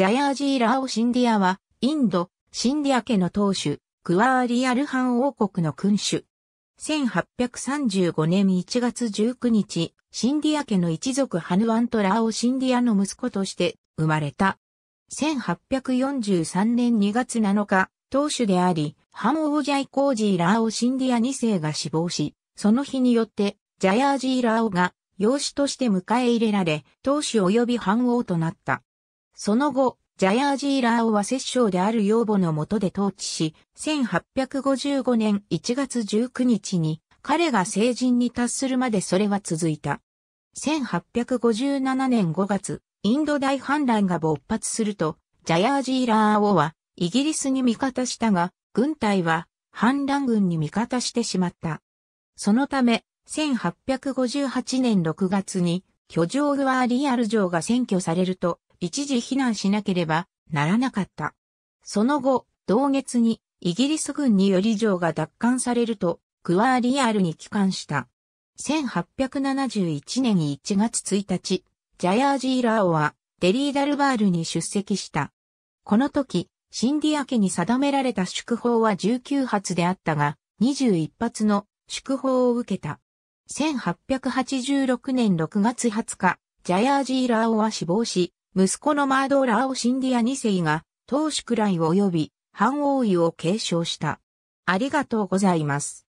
ジャヤージー・ラオ・シンディアは、インド、シンディア家の当主、グワーリアルハン王国の君主。1835年1月19日、シンディア家の一族ハヌワント・ラオ・シンディアの息子として生まれた。1843年2月7日、当主であり、ハン王ジャイ・コージー・ラオ・シンディア2世が死亡し、その日によって、ジャヤージー・ラオが養子として迎え入れられ、当主及び藩王となった。その後、ジャヤージーラーオは摂政である養母の下で統治し、1855年1月19日に彼が成人に達するまでそれは続いた。1857年5月、インド大反乱が勃発すると、ジャヤージーラーオはイギリスに味方したが、軍隊は反乱軍に味方してしまった。そのため、1858年6月に、居城グワーリアル城が占拠されると、一時避難しなければならなかった。その後、同月にイギリス軍により城が奪還されると、クワーリアールに帰還した。1871年1月1日、ジャヤージーラオはデリーダルバールに出席した。この時、シンディア家に定められた祝砲は19発であったが、21発の祝砲を受けた。1886年6月20日、ジャヤージーラオは死亡し、息子のマードーラーオ・シンディア2世が、当主くらい及び、反王位を継承した。ありがとうございます。